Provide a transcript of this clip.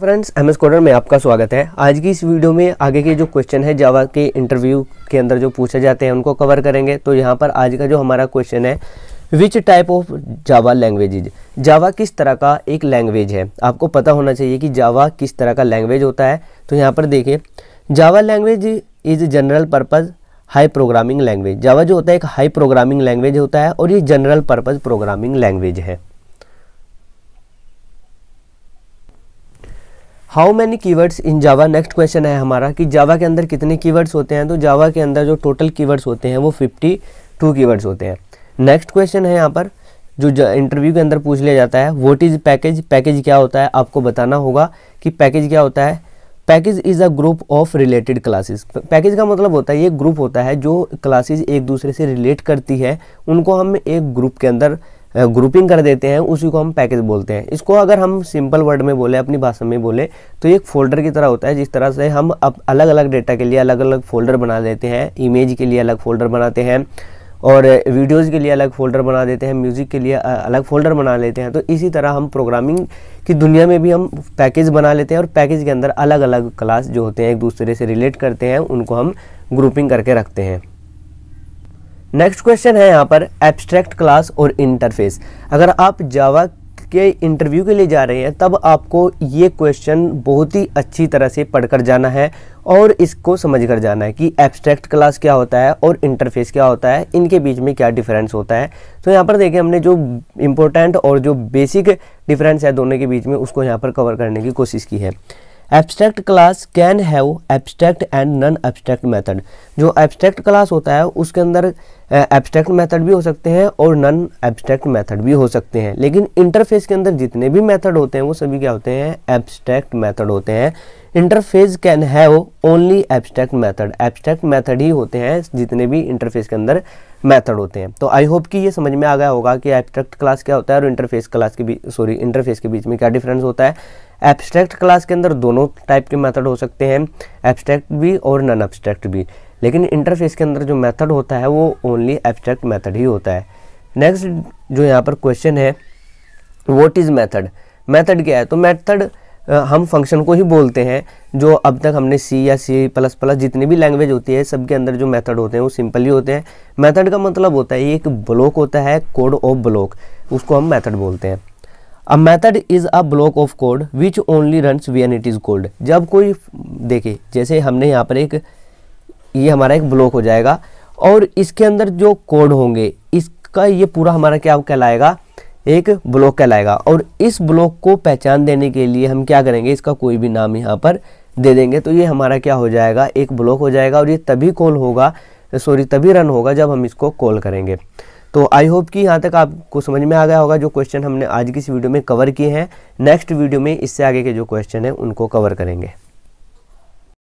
friends M S coder में आपका स्वागत है आज की इस वीडियो में आगे के जो क्वेश्चन है जावा के इंटरव्यू के अंदर जो पूछे जाते हैं उनको कवर करेंगे तो यहाँ पर आज का जो हमारा क्वेश्चन है which type of Java language Java किस तरह का एक लैंग्वेज है आपको पता होना चाहिए कि जावा किस तरह का लैंग्वेज होता है तो यहाँ पर देखिए Java language is general purpose high programming language Java जो होता है एक हाई प्रोग्रामिंग लैंग्वेज होता है और ये जनरल पर्पज़ प्रोग्रामिंग लैंग्वेज है how many keywords in Java next question है हमारा कि जावा के अंदर कितने कीवर्ड्स होते हैं तो जावा के अंदर जो टोटल कीवर्ड्स होते हैं वो फिफ्टी टू कीवर्ड्स होते हैं नेक्स्ट क्वेश्चन है यहाँ पर जो इंटरव्यू के अंदर पूछ लिया जाता है वॉट इज़ पैकेज पैकेज क्या होता है आपको बताना होगा कि पैकेज क्या होता है package is a group of related classes package का मतलब होता है ये ग्रुप होता है जो क्लासेस एक दूसरे से रिलेट करती है उनको हम एक ग्रुप के अंदर ग्रुपिंग कर देते हैं उसी को हम पैकेज बोलते हैं इसको अगर हम सिंपल वर्ड में बोले अपनी भाषा में बोले तो एक फोल्डर की तरह होता है जिस तरह से हम अब अलग अलग डेटा के लिए अलग अलग फोल्डर बना देते हैं इमेज के लिए अलग फोल्डर बनाते हैं और वीडियोज़ के लिए अलग फ़ोल्डर बना देते हैं म्यूज़िक के लिए अलग फ़ोल्डर बना लेते हैं तो इसी तरह हम प्रोग्रामिंग की दुनिया में भी हम पैकेज बना लेते हैं और पैकेज के अंदर अलग अलग क्लास जो होते हैं एक दूसरे से रिलेट करते हैं उनको हम ग्रुपिंग करके रखते हैं नेक्स्ट क्वेश्चन है यहाँ पर एब्स्ट्रैक्ट क्लास और इंटरफेस अगर आप जावा के इंटरव्यू के लिए जा रहे हैं तब आपको ये क्वेश्चन बहुत ही अच्छी तरह से पढ़कर जाना है और इसको समझ कर जाना है कि एब्स्ट्रैक्ट क्लास क्या होता है और इंटरफेस क्या होता है इनके बीच में क्या डिफरेंस होता है तो यहाँ पर देखें हमने जो इम्पोर्टेंट और जो बेसिक डिफरेंस है दोनों के बीच में उसको यहाँ पर कवर करने की कोशिश की है abstract class can have abstract and non abstract method जो एब्स्ट्रैक्ट क्लास होता है उसके अंदर एब्स्ट्रैक्ट मेथड भी हो सकते हैं और नॉन एब्स्ट्रैक्ट मेथड भी हो सकते हैं लेकिन इंटरफेस के अंदर जितने भी मेथड होते हैं वो सभी क्या होते हैं एब्स्ट्रैक्ट मेथड होते हैं interface can have only abstract method abstract method ही होते हैं जितने भी इंटरफेस के अंदर मेथड होते हैं तो आई होप कि ये समझ में आ गया होगा कि एब्स्ट्रैक्ट क्लास क्या होता है और इंटरफेस क्लास के बीच सॉरी इंटरफेस के बीच में क्या डिफरेंस होता है एब्स्ट्रैक्ट क्लास के अंदर दोनों टाइप के मेथड हो सकते हैं एब्स्ट्रैक्ट भी और नॉन एब्स्ट्रैक्ट भी लेकिन इंटरफेस के अंदर जो मेथड होता है वो ओनली एब्स्ट्रैक्ट मेथड ही होता है नेक्स्ट जो यहाँ पर क्वेश्चन है वॉट इज़ मैथड मैथड क्या है तो मैथड हम फंक्शन को ही बोलते हैं जो अब तक हमने सी या सी प्लस प्लस जितनी भी लैंग्वेज होती है सबके अंदर जो मेथड होते हैं वो सिंपल ही होते हैं मेथड का मतलब होता है ये एक ब्लॉक होता है कोड ऑफ ब्लॉक उसको हम मेथड बोलते हैं a method is a block of code which only run when it is called जब कोई देखे जैसे हमने यहाँ पर एक ये हमारा एक ब्लॉक हो जाएगा और इसके अंदर जो कोड होंगे इसका ये पूरा हमारा क्या कहलाएगा एक ब्लॉक कहलाएगा और इस ब्लॉक को पहचान देने के लिए हम क्या करेंगे इसका कोई भी नाम यहाँ पर दे देंगे तो ये हमारा क्या हो जाएगा एक ब्लॉक हो जाएगा और ये तभी कॉल होगा सॉरी तभी रन होगा जब हम इसको कॉल करेंगे तो आई होप कि यहाँ तक आपको समझ में आ गया होगा जो क्वेश्चन हमने आज की इस वीडियो में कवर किए हैं नेक्स्ट वीडियो में इससे आगे के जो क्वेश्चन हैं उनको कवर करेंगे